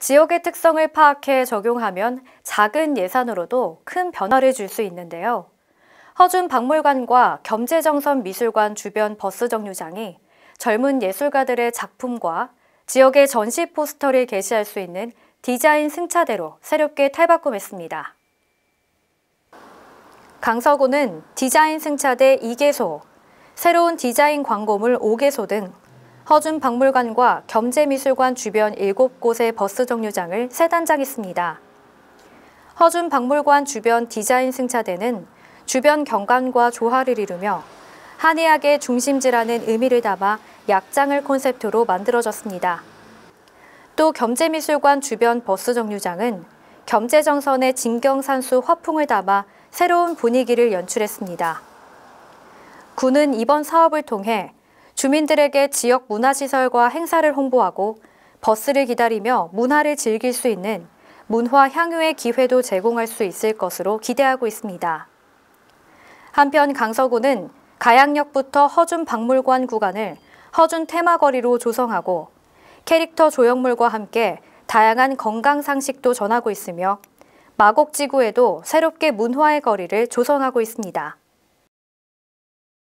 지역의 특성을 파악해 적용하면 작은 예산으로도 큰 변화를 줄 수 있는데요. 허준 박물관과 겸재정선 미술관 주변 버스 정류장이 젊은 예술가들의 작품과 지역의 전시 포스터를 게시할 수 있는 디자인 승차대로 새롭게 탈바꿈했습니다. 강서구는 디자인 승차대 2개소, 새로운 디자인 광고물 5개소 등 허준 박물관과 겸재미술관 주변 7곳의 버스 정류장을 세단장했습니다. 허준 박물관 주변 디자인 승차대는 주변 경관과 조화를 이루며 한의학의 중심지라는 의미를 담아 약장을 콘셉트로 만들어졌습니다. 또 겸재미술관 주변 버스 정류장은 겸재정선의 진경산수 화풍을 담아 새로운 분위기를 연출했습니다. 군은 이번 사업을 통해 주민들에게 지역 문화시설과 행사를 홍보하고 버스를 기다리며 문화를 즐길 수 있는 문화 향유의 기회도 제공할 수 있을 것으로 기대하고 있습니다. 한편 강서구는 가양역부터 허준 박물관 구간을 허준 테마거리로 조성하고 캐릭터 조형물과 함께 다양한 건강 상식도 전하고 있으며 마곡지구에도 새롭게 문화의 거리를 조성하고 있습니다.